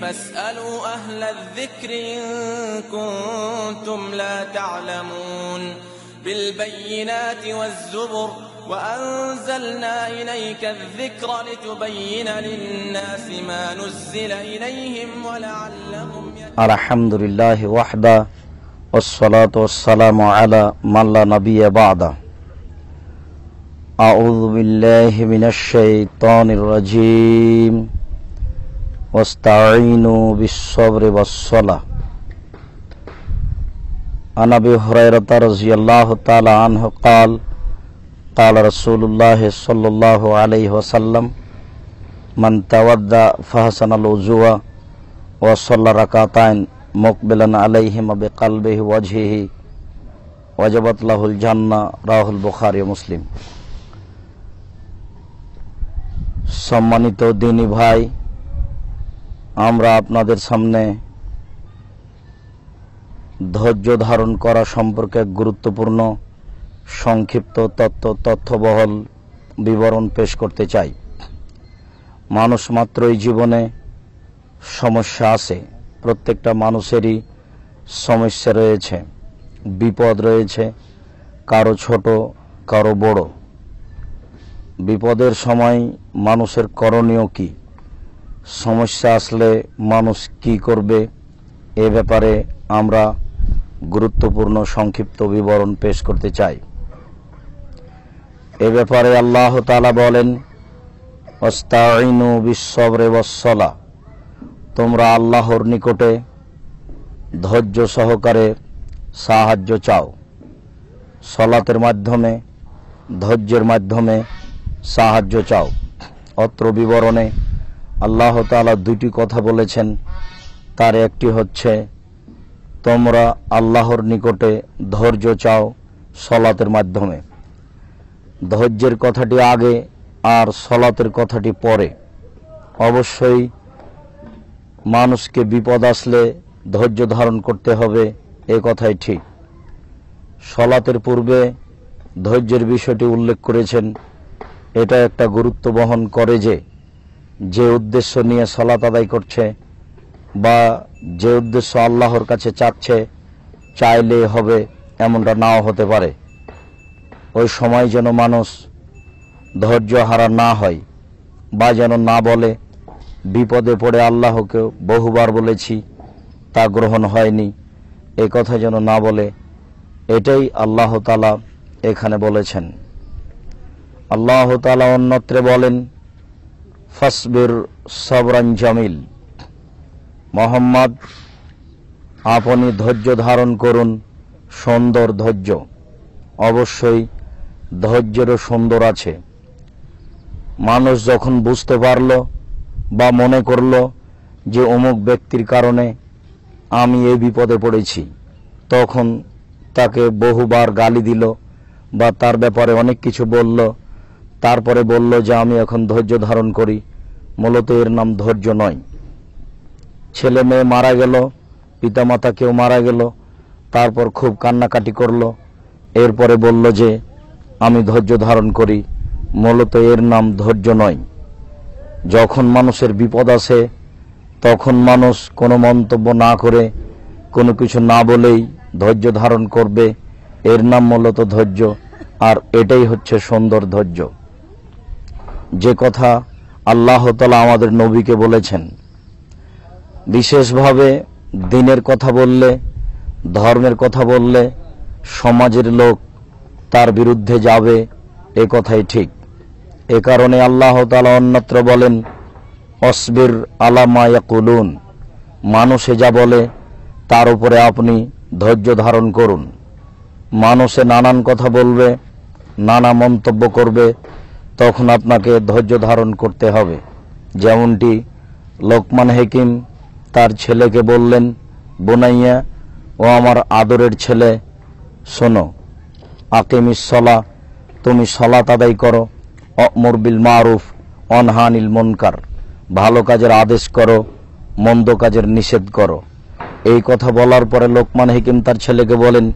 فاسألوا أهل الذكر إن كنتم لا تعلمون بالبينات والزبر وأنزلنا إليك الذكر لتبين للناس ما نزل إليهم ولعلهم الحمد لله وحده والصلاة والسلام على من لا نبي بعده أعوذ بالله من الشيطان الرجيم واستعينوا بالصبر والصلاة عن أبي هريرة رضي الله تعالى عنه قال قال رسول الله صلى الله عليه وسلم من تودى فحسن الوجوه وصلى ركعتين مقبلا عليهما بقلبه وجهه وجبت له الجنة রাহুল البخاري مسلم সম্মানিত দিনী ভাই আমরা আপনাদের সামনে ধৈর্য ধারণ করা সম্পর্কে গুরুত্বপূর্ণ সংক্ষিপ্ত তথ্য তথ্যবহল বিবরণ পেশ করতে চাই মানুষ মাত্রই জীবনে সমস্যা আছে প্রত্যেকটা মানুষেরই সমস্যা রয়েছে বিপদ রয়েছে কারো ছোট কারো বড় বিপদের সময় মানুষের করণীয় কী সমস্যা আসলে মানুষ কি করবে এ ব্যাপারে আমরা গুরুত্বপূর্ণ সংক্ষিপ্ত বিবরণ পেশ করতে চাই এ ব্যাপারে আল্লাহ তালা বলেন অস্তাইনু বিশ্বরে বসলা তোমরা আল্লাহর নিকটে ধৈর্য সহকারে সাহায্য চাও সলাতের মাধ্যমে ধৈর্যের মাধ্যমে সাহায্য চাও অত্র বিবরণে আল্লাহ তালা দুইটি কথা বলেছেন তার একটি হচ্ছে তোমরা আল্লাহর নিকটে ধৈর্য চাও সলাতের মাধ্যমে ধৈর্যের কথাটি আগে আর সলাতের কথাটি পরে অবশ্যই মানুষকে বিপদ আসলে ধৈর্য ধারণ করতে হবে এ কথাই ঠিক সলাতের পূর্বে ধৈর্যের বিষয়টি উল্লেখ করেছেন এটা একটা গুরুত্ব বহন করে যে যে উদ্দেশ্য নিয়ে সলাত আদায় করছে বা যে উদ্দেশ্য আল্লাহর কাছে চাচ্ছে চাইলে হবে এমনটা নাও হতে পারে ওই সময় যেন মানুষ ধৈর্য হারা না হয় বা যেন না বলে বিপদে পড়ে আল্লাহকে বহুবার বলেছি তা গ্রহণ হয়নি এ কথা যেন না বলে এটাই আল্লাহ তালা এখানে বলেছেন আল্লাহ তালা অন্যত্রে বলেন ফসবির সবরান জামিল মোহাম্মদ আপনি ধৈর্য ধারণ করুন সুন্দর ধৈর্য অবশ্যই ধৈর্যেরও সুন্দর আছে মানুষ যখন বুঝতে পারল বা মনে করল যে অমুক ব্যক্তির কারণে আমি এই বিপদে পড়েছি তখন তাকে বহুবার গালি দিল বা তার ব্যাপারে অনেক কিছু বলল তারপরে বলল যে আমি এখন ধৈর্য ধারণ করি মূলত এর নাম ধৈর্য নয় ছেলে মেয়ে মারা গেল পিতামাতা কেউ মারা গেল তারপর খুব কান্নাকাটি করল এরপরে বলল যে আমি ধৈর্য ধারণ করি মূলত এর নাম ধৈর্য নয় যখন মানুষের বিপদ আসে তখন মানুষ কোনো মন্তব্য না করে কোনো কিছু না বলেই ধৈর্য ধারণ করবে এর নাম মূলত ধৈর্য আর এটাই হচ্ছে সুন্দর ধৈর্য যে কথা আল্লাহ তালা আমাদের নবীকে বলেছেন বিশেষভাবে দিনের কথা বললে ধর্মের কথা বললে সমাজের লোক তার বিরুদ্ধে যাবে এ কথাই ঠিক এ কারণে আল্লাহ তালা অন্যত্র বলেন অসবির আলামায়া কুলুন মানুষে যা বলে তার উপরে আপনি ধৈর্য ধারণ করুন মানুষে নানান কথা বলবে নানা মন্তব্য করবে তখন আপনাকে ধৈর্য ধারণ করতে হবে যেমনটি লোকমান হেকিম তার ছেলেকে বললেন বোনাইয়া ও আমার আদরের ছেলে শোনো আকিম ইসলা তুমি সলা তাদাই করো মরবিল মারুফ অনহানিল মনকার ভালো কাজের আদেশ করো মন্দ কাজের নিষেধ করো এই কথা বলার পরে লোকমান হেকিম তার ছেলেকে বলেন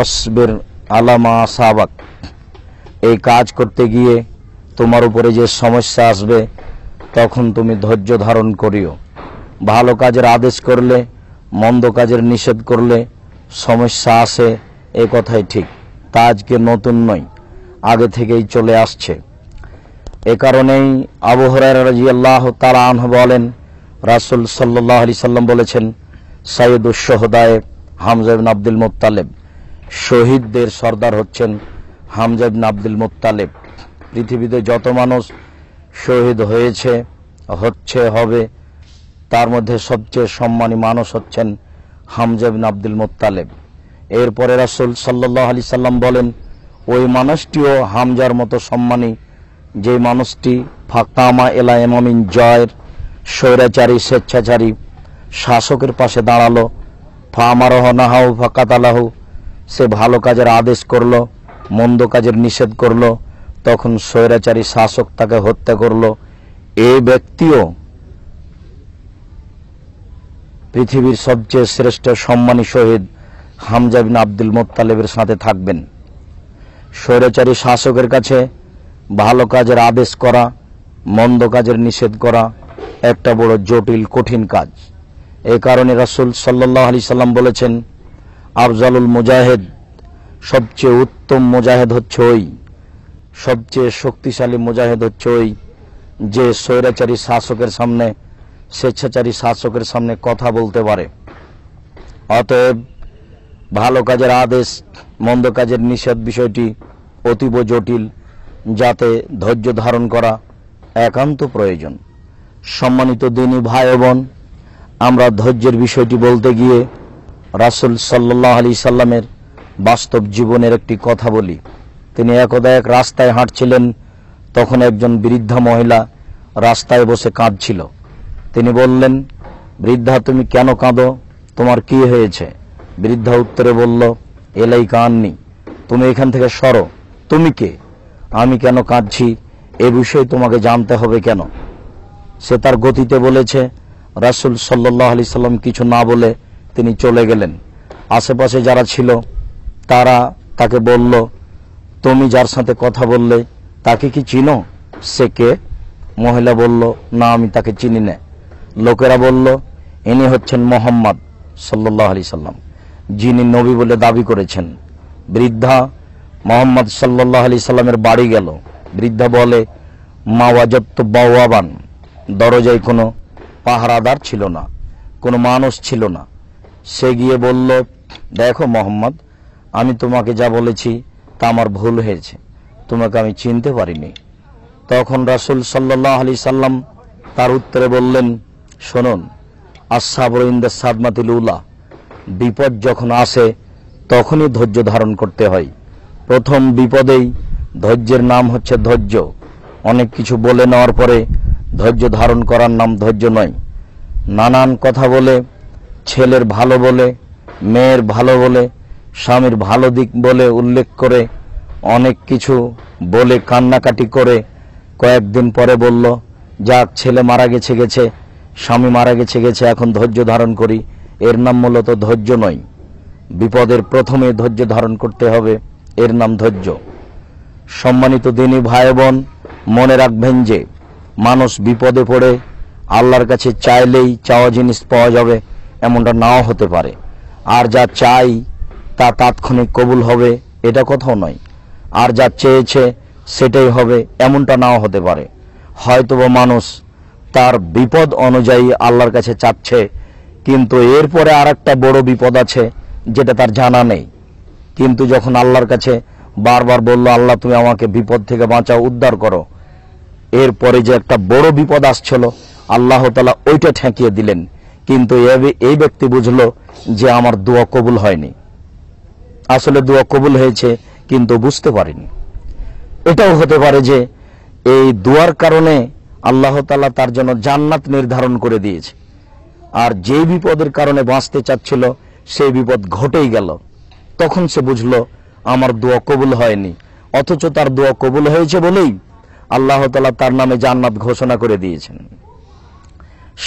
অসবের আলামা সাবাক এই কাজ করতে গিয়ে তোমার উপরে যে সমস্যা আসবে তখন তুমি ধৈর্য ধারণ করিও ভালো কাজের আদেশ করলে মন্দ কাজের নিষেধ করলে সমস্যা আসে এ কথাই ঠিক তা আজকে নতুন নয় আগে থেকেই চলে আসছে এ কারণেই আবহরার রাজি আল্লাহ তালা আনহ বলেন রাসুল সাল্লাহ আলি সাল্লাম বলেছেন সাইয়দুসহদায়েব হামজাবিন আব্দুল মোত্তালেব শহীদদের সর্দার হচ্ছেন হামজাবিন আব্দুল মোত্তালেব পৃথিবীতে যত মানুষ শহীদ হয়েছে হচ্ছে হবে তার মধ্যে সবচেয়ে সম্মানী মানুষ হচ্ছেন হামজাবিন আব্দুল মোত্তালেব এরপরে রাসুল সাল্লাহ আলি সাল্লাম বলেন ওই মানুষটিও হামজার মতো সম্মানী যে মানুষটি ফাকামা এলা এমামিন জয়ের স্বৈরাচারী স্বেচ্ছাচারী শাসকের পাশে দাঁড়ালো ফামারহ নাহাউ ফাকাতালাহু সে ভালো কাজের আদেশ করল মন্দ কাজের নিষেধ করলো তখন স্বৈরাচারী শাসক তাকে হত্যা করল এই ব্যক্তিও পৃথিবীর সবচেয়ে শ্রেষ্ঠ সম্মানী শহীদ হামজাবিন আব্দুল মোত্তালেবের সাথে থাকবেন স্বৈরাচারী শাসকের কাছে ভালো কাজের আদেশ করা মন্দ কাজের নিষেধ করা একটা বড় জটিল কঠিন কাজ এ কারণে রাসুল সাল্লাহ আলি সাল্লাম বলেছেন আফজালুল মুজাহেদ সবচেয়ে উত্তম মুজাহেদ হচ্ছে ওই সবচেয়ে শক্তিশালী মুজাহিদ হচ্ছে ওই যে স্বৈরাচারী শাসকের সামনে স্বেচ্ছাচারী শাসকের সামনে কথা বলতে পারে অতএব ভালো কাজের আদেশ মন্দ কাজের নিষেধ বিষয়টি অতীব জটিল যাতে ধৈর্য ধারণ করা একান্ত প্রয়োজন সম্মানিত দিনী ভাই বোন আমরা ধৈর্যের বিষয়টি বলতে গিয়ে রাসুল সাল্লাহ আলি সাল্লামের বাস্তব জীবনের একটি কথা বলি তিনি একদা এক রাস্তায় হাঁটছিলেন তখন একজন বৃদ্ধা মহিলা রাস্তায় বসে কাঁদছিল তিনি বললেন বৃদ্ধা তুমি কেন কাঁদো তোমার কি হয়েছে বৃদ্ধা উত্তরে বলল এলাই কাননি তুমি এখান থেকে সরো তুমি কে আমি কেন কাঁদছি এ বিষয়ে তোমাকে জানতে হবে কেন সে তার গতিতে বলেছে রাসুল সাল্লাহ আলি সাল্লাম কিছু না বলে তিনি চলে গেলেন আশেপাশে যারা ছিল তারা তাকে বলল তুমি যার সাথে কথা বললে তাকে কি চিনো সে কে মহিলা বলল না আমি তাকে চিনি না লোকেরা বলল ইনি হচ্ছেন মোহাম্মদ সাল্লাহ আলি সাল্লাম যিনি নবী বলে দাবি করেছেন বৃদ্ধা মোহাম্মদ সাল্লাহ আলি সাল্লামের বাড়ি গেল বৃদ্ধা বলে মা ওয়াজত্ত বাওয়াবান দরজায় কোনো পাহারাদার ছিল না কোনো মানুষ ছিল না সে গিয়ে বলল দেখো মোহাম্মদ আমি তোমাকে যা বলেছি তা আমার ভুল হয়েছে তোমাকে আমি চিনতে পারিনি তখন রাসুল সাল্লাহ আলি সাল্লাম তার উত্তরে বললেন শোনন আসাবর ইন্দা সাদমাতিল উল্লাহ বিপদ যখন আসে তখনই ধৈর্য ধারণ করতে হয় প্রথম বিপদেই ধৈর্যের নাম হচ্ছে ধৈর্য অনেক কিছু বলে নেওয়ার পরে ধৈর্য ধারণ করার নাম ধৈর্য নয় নানান কথা বলে ছেলের ভালো বলে মেয়ের ভালো বলে স্বামীর ভালো দিক বলে উল্লেখ করে অনেক কিছু বলে কান্নাকাটি করে কয়েকদিন পরে বলল যাক ছেলে মারা গেছে গেছে স্বামী মারা গেছে গেছে এখন ধৈর্য ধারণ করি এর নাম মূলত ধৈর্য নয় বিপদের প্রথমে ধৈর্য ধারণ করতে হবে এর নাম ধৈর্য সম্মানিত দিনী ভাই বোন মনে রাখবেন যে মানুষ বিপদে পড়ে আল্লাহর কাছে চাইলেই চাওয়া জিনিস পাওয়া যাবে এমনটা নাও হতে পারে আর যা চাই তা তাৎক্ষণিক কবুল হবে এটা কোথাও নয় আর যা চেয়েছে সেটাই হবে এমনটা নাও হতে পারে হয়তোবা মানুষ তার বিপদ অনুযায়ী আল্লাহর কাছে চাচ্ছে কিন্তু এরপরে আর একটা বড় বিপদ আছে যেটা তার জানা নেই কিন্তু যখন আল্লাহর কাছে বারবার বলল আল্লাহ তুমি আমাকে বিপদ থেকে বাঁচাও উদ্ধার করো এরপরে যে একটা বড় বিপদ আসছিল আল্লাহ তালা ওইটা ঠেকিয়ে দিলেন কিন্তু এই ব্যক্তি বুঝলো যে আমার দোয়া কবুল হয়নি আসলে দোয়া কবুল হয়েছে কিন্তু বুঝতে পারেনি এটাও হতে পারে যে এই দোয়ার কারণে আল্লাহ তালা তার জন্য জান্নাত নির্ধারণ করে দিয়েছে আর যে বিপদের কারণে বাঁচতে চাচ্ছিল সেই বিপদ ঘটেই গেল তখন সে বুঝল আমার দোয়া কবুল হয়নি অথচ তার দোয়া কবুল হয়েছে বলেই আল্লাহ তালা তার নামে জান্নাত ঘোষণা করে দিয়েছেন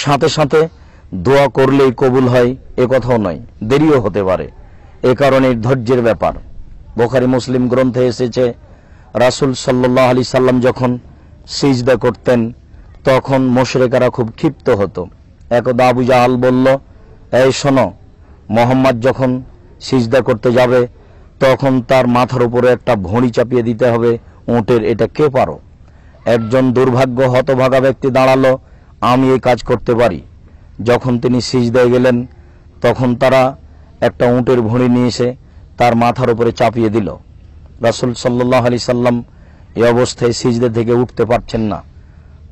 সাথে সাথে দোয়া করলেই কবুল হয় এ কথাও নয় দেরিও হতে পারে এ কারণে ধৈর্যের ব্যাপার বোখারি মুসলিম গ্রন্থে এসেছে রাসুল সাল্লাহ আলি সাল্লাম যখন সিজদা করতেন তখন মোশরেকারা খুব ক্ষিপ্ত হতো একদা আবু জাহাল বলল এই শোনো মোহাম্মদ যখন সিজদা করতে যাবে তখন তার মাথার উপরে একটা ভড়ি চাপিয়ে দিতে হবে উঁটের এটা কে পারো একজন দুর্ভাগ্য হতভাগা ব্যক্তি দাঁড়ালো আমি এই কাজ করতে পারি যখন তিনি সিজদায় গেলেন তখন তারা একটা উঁটের ভড়ি নিয়ে এসে তার মাথার উপরে চাপিয়ে দিল রাসুল সাল্লাহ আলি সাল্লাম এ অবস্থায় সিজদে থেকে উঠতে পারছেন না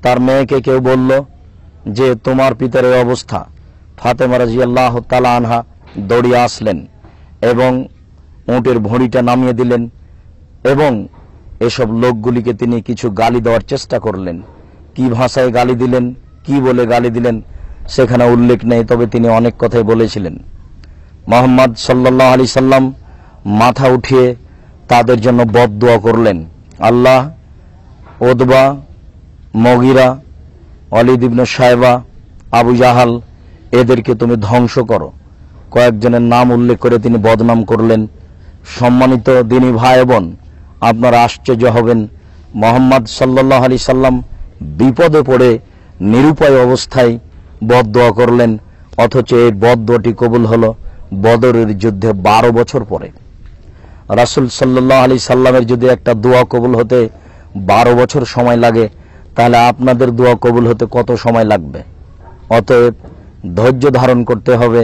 তার মেয়েকে কেউ বলল যে তোমার পিতার এই অবস্থা ফাতেমা রাজিয়াল্লাহ তালা আনহা দড়ি আসলেন এবং উঁটের ভড়িটা নামিয়ে দিলেন এবং এসব লোকগুলিকে তিনি কিছু গালি দেওয়ার চেষ্টা করলেন কি ভাষায় গালি দিলেন কি বলে গালি দিলেন সেখানে উল্লেখ নেই তবে তিনি অনেক কথাই বলেছিলেন মোহাম্মদ সাল্লাহ আলি সাল্লাম মাথা উঠিয়ে তাদের জন্য বদদোয়া করলেন আল্লাহ ওদবা মগিরা অলিদিবন সাহেবা আবু জাহাল এদেরকে তুমি ধ্বংস করো কয়েকজনের নাম উল্লেখ করে তিনি বদনাম করলেন সম্মানিত দিনী ভাই বোন আপনারা আশ্চর্য হবেন মোহাম্মদ সাল্লাহ আলি সাল্লাম বিপদে পড়ে নিরুপায় অবস্থায় বদদোয়া করলেন অথচ এই বদদোয়াটি কবুল হলো বদরের যুদ্ধে ১২ বছর পরে রাসুল সাল্লাহ আলি সাল্লামের যদি একটা দোয়া কবুল হতে ১২ বছর সময় লাগে তাহলে আপনাদের দোয়া কবুল হতে কত সময় লাগবে অতএব ধৈর্য ধারণ করতে হবে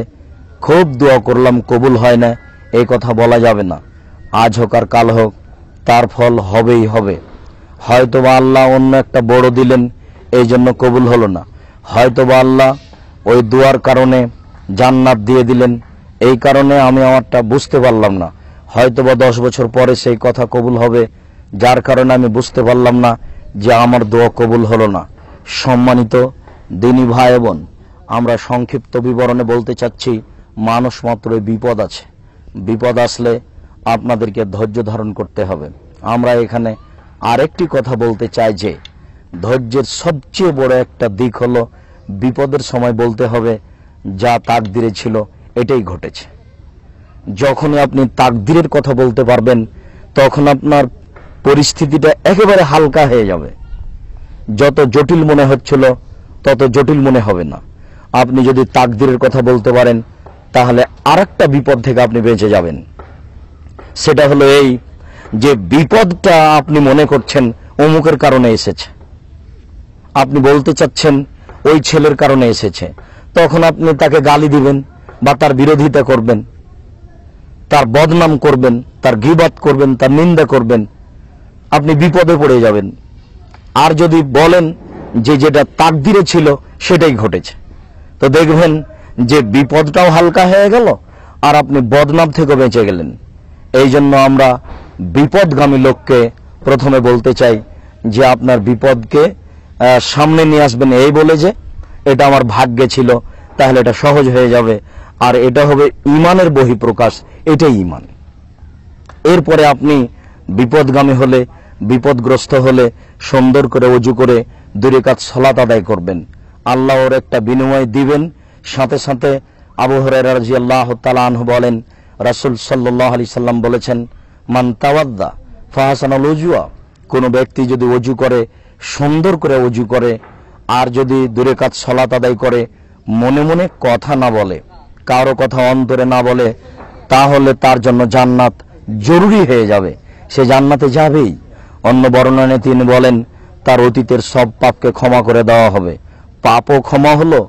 খুব দোয়া করলাম কবুল হয় না এই কথা বলা যাবে না আজ হোক আর কাল হোক তার ফল হবেই হবে হয়তো বা আল্লাহ অন্য একটা বড় দিলেন এই জন্য কবুল হলো না হয়তো বা আল্লাহ ওই দোয়ার কারণে জান্নাত দিয়ে দিলেন এই কারণে আমি আমারটা বুঝতে পারলাম না হয়তো বা দশ বছর পরে সেই কথা কবুল হবে যার কারণে আমি বুঝতে পারলাম না যে আমার দোয়া কবুল হলো না সম্মানিত দিনী ভাই বোন আমরা সংক্ষিপ্ত বিবরণে বলতে চাচ্ছি মানুষ মাত্রই বিপদ আছে বিপদ আসলে আপনাদেরকে ধৈর্য ধারণ করতে হবে আমরা এখানে আরেকটি কথা বলতে চাই যে ধৈর্যের সবচেয়ে বড় একটা দিক হলো বিপদের সময় বলতে হবে যা তাকদিরে ছিল এটাই ঘটেছে যখনই আপনি তাকদিরের কথা বলতে পারবেন তখন আপনার পরিস্থিতিটা একেবারে হালকা হয়ে যাবে যত জটিল মনে হচ্ছিল তত জটিল মনে হবে না আপনি যদি তাকদিরের কথা বলতে পারেন তাহলে আর বিপদ থেকে আপনি বেঁচে যাবেন সেটা হলো এই যে বিপদটা আপনি মনে করছেন অমুকের কারণে এসেছে আপনি বলতে চাচ্ছেন ওই ছেলের কারণে এসেছে তখন আপনি তাকে গালি দিবেন বা তার বিরোধিতা করবেন তার বদনাম করবেন তার গিবাদ করবেন তার নিন্দা করবেন আপনি বিপদে পড়ে যাবেন আর যদি বলেন যে যেটা তাকদিরে ছিল সেটাই ঘটেছে তো দেখবেন যে বিপদটাও হালকা হয়ে গেল আর আপনি বদনাম থেকে বেঁচে গেলেন এই জন্য আমরা বিপদগামী লোককে প্রথমে বলতে চাই যে আপনার বিপদকে সামনে নিয়ে আসবেন এই বলে যে এটা আমার ভাগ্যে ছিল তাহলে এটা সহজ হয়ে যাবে আর এটা হবে ইমানের বহিঃপ্রকাশ এটাই ইমান এরপরে আপনি বিপদগামী হলে বিপদগ্রস্ত হলে সুন্দর করে অজু করে দূরে কাজ সলাত আদায় করবেন আল্লাহ ওর একটা বিনিময় দিবেন সাথে সাথে আবহরাজি আল্লাহ তালাহ বলেন রাসুল সাল্লাহ আলি সাল্লাম বলেছেন মান তাওয়াদ্দা ফাহাসানাল উজুয়া কোনো ব্যক্তি যদি অজু করে সুন্দর করে অজু করে আর যদি দূরে কাজ সলাত আদায় করে মনে মনে কথা না বলে কারো কথা অন্তরে না বলে তাহলে তার জন্য জান্নাত জরুরি হয়ে যাবে সে জান্নাতে যাবেই অন্য বর্ণনে তিনি বলেন তার অতীতের সব পাপকে ক্ষমা করে দেওয়া হবে পাপও ক্ষমা হলো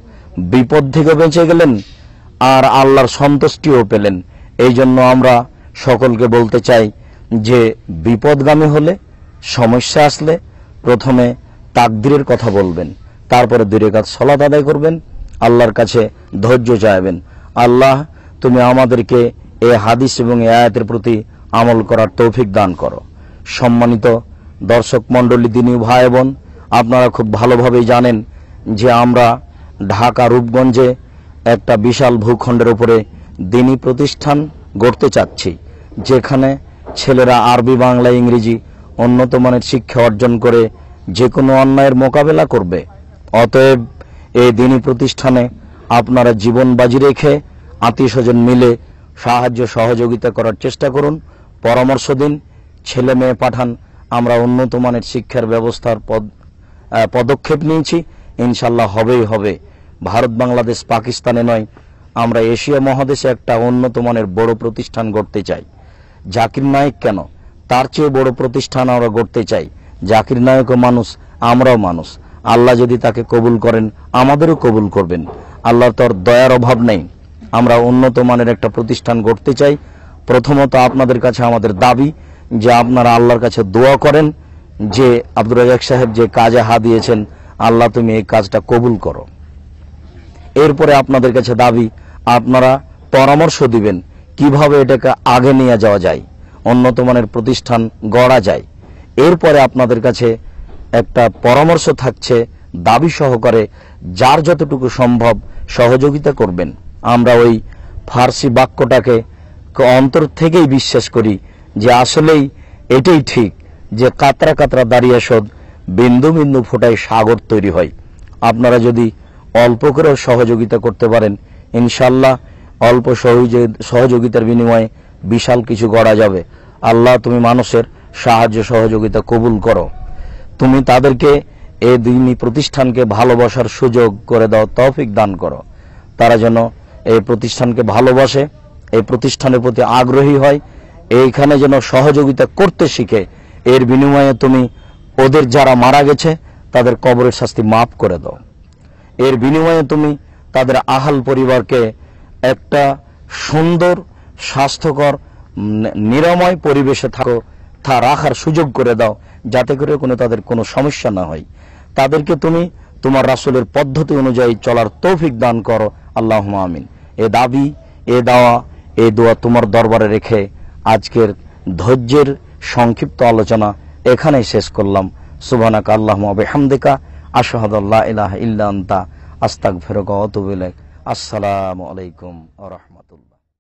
বিপদ থেকে বেঁচে গেলেন আর আল্লাহর সন্তুষ্টিও পেলেন এই জন্য আমরা সকলকে বলতে চাই যে বিপদগামী হলে সমস্যা আসলে প্রথমে তাকদিরের কথা বলবেন তারপরে দূরে কাজ সলাত আদায় করবেন আল্লাহর কাছে ধৈর্য চাইবেন আল্লাহ তুমি আমাদেরকে এ হাদিস এবং এ আয়াতের প্রতি আমল করার তৌফিক দান করো সম্মানিত দর্শক মণ্ডলী দিনীয় ভাই বোন আপনারা খুব ভালোভাবেই জানেন যে আমরা ঢাকা রূপগঞ্জে একটা বিশাল ভূখণ্ডের উপরে দিনী প্রতিষ্ঠান গড়তে চাচ্ছি যেখানে ছেলেরা আরবি বাংলা ইংরেজি উন্নত মানের শিক্ষা অর্জন করে যে কোনো অন্যায়ের মোকাবেলা করবে অতএব এই দিনী প্রতিষ্ঠানে আপনারা জীবন বাজি রেখে আত্মীয়স্বজন মিলে সাহায্য সহযোগিতা করার চেষ্টা করুন পরামর্শ দিন ছেলে মেয়ে পাঠান আমরা উন্নত মানের শিক্ষার ব্যবস্থার পদক্ষেপ নিয়েছি ইনশাল্লাহ হবেই হবে ভারত বাংলাদেশ পাকিস্তানে নয় আমরা এশিয়া মহাদেশে একটা উন্নত মানের বড় প্রতিষ্ঠান গড়তে চাই জাকির নায়ক কেন তার চেয়ে বড় প্রতিষ্ঠান আমরা গড়তে চাই জাকির নায়কও মানুষ আমরাও মানুষ আল্লাহ যদি তাকে কবুল করেন আমাদেরও কবুল করবেন আল্লাহ তোর দয়ার অভাব নেই আমরা উন্নত মানের একটা প্রতিষ্ঠান গড়তে চাই প্রথমত আপনাদের কাছে আমাদের দাবি যে আপনারা আল্লাহর কাছে দোয়া করেন যে আব্দুর রাজাক সাহেব যে কাজে হা দিয়েছেন আল্লাহ তুমি এই কাজটা কবুল করো এরপরে আপনাদের কাছে দাবি আপনারা পরামর্শ দিবেন কিভাবে এটাকে আগে নিয়ে যাওয়া যায় উন্নত মানের প্রতিষ্ঠান গড়া যায় এরপরে আপনাদের কাছে একটা পরামর্শ থাকছে দাবি সহকারে যার যতটুকু সম্ভব সহযোগিতা করবেন আমরা ওই ফার্সি বাক্যটাকে অন্তর থেকেই বিশ্বাস করি যে আসলেই এটাই ঠিক যে কাতরা কাতরা দাঁড়িয়ে সদ বিন্দু বিন্দু ফোটায় সাগর তৈরি হয় আপনারা যদি অল্প করেও সহযোগিতা করতে পারেন ইনশাল্লাহ অল্প সহযোগিতার বিনিময়ে বিশাল কিছু গড়া যাবে আল্লাহ তুমি মানুষের সাহায্য সহযোগিতা কবুল করো তুমি তাদেরকে এ দিনই প্রতিষ্ঠানকে ভালোবাসার সুযোগ করে দাও তৌফিক দান করো তারা যেন এই প্রতিষ্ঠানকে ভালোবাসে এই প্রতিষ্ঠানের প্রতি আগ্রহী হয় এইখানে যেন সহযোগিতা করতে শিখে এর বিনিময়ে তুমি ওদের যারা মারা গেছে তাদের কবরের শাস্তি মাফ করে দাও এর বিনিময়ে তুমি তাদের আহাল পরিবারকে একটা সুন্দর স্বাস্থ্যকর নিরাময় পরিবেশে থাকো তা রাখার সুযোগ করে দাও যাতে করে কোনো তাদের কোনো সমস্যা না হয় তাদেরকে তুমি তোমার রাসুলের পদ্ধতি অনুযায়ী চলার তৌফিক দান করো আল্লাহ আমিন এ দাবি এ দাওয়া এ দোয়া তোমার দরবারে রেখে আজকের ধৈর্যের সংক্ষিপ্ত আলোচনা এখানেই শেষ করলাম সুবানাক আল্লাহ হামদিকা আশহাদাল্লাহ ইলাহ আস্তাক ফেরক অতুবিল আসসালামু আলাইকুম রহমত